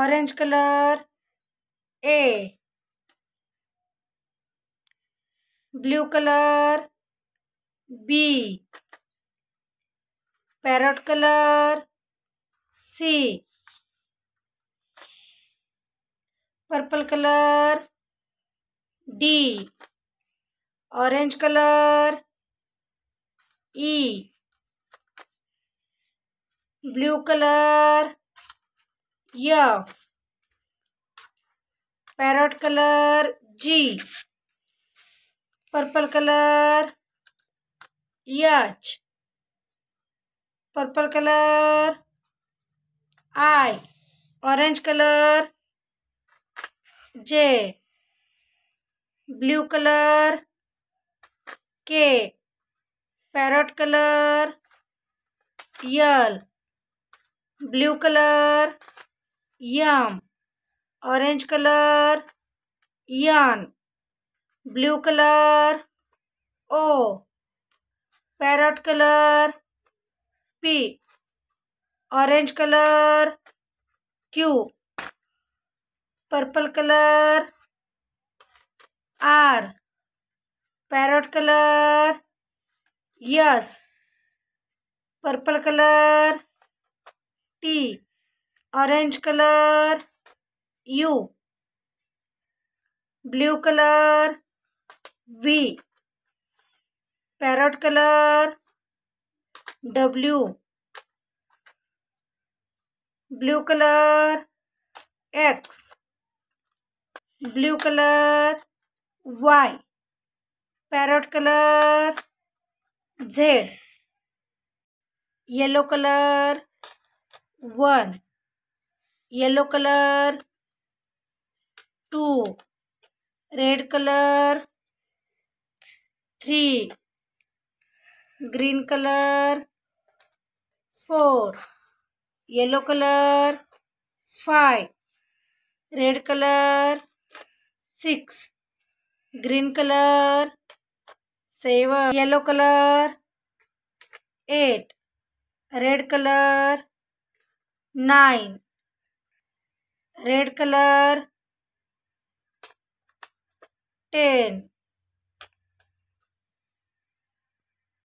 orange colour A blue colour B parrot colour C purple colour D orange colour E blue colour F parrot colour G purple colour H purple colour I orange colour J blue colour K parrot colour L blue colour M orange colour N blue colour O parrot colour P orange colour Q purple colour R parrot colour S purple colour T orange color u blue color v parrot color w blue color x blue color y parrot color z yellow color 1 yellow colour two red colour three green colour four yellow colour five red colour six green colour seven yellow colour eight red colour nine red colour ten